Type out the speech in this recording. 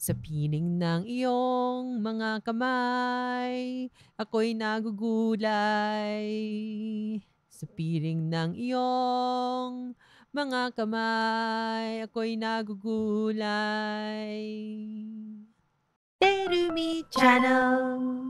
Sa piling ng iyong mga kamay, ako'y nagugulay. Sa piling ng iyong mga kamay, ako'y nagugulay. Terumi Channel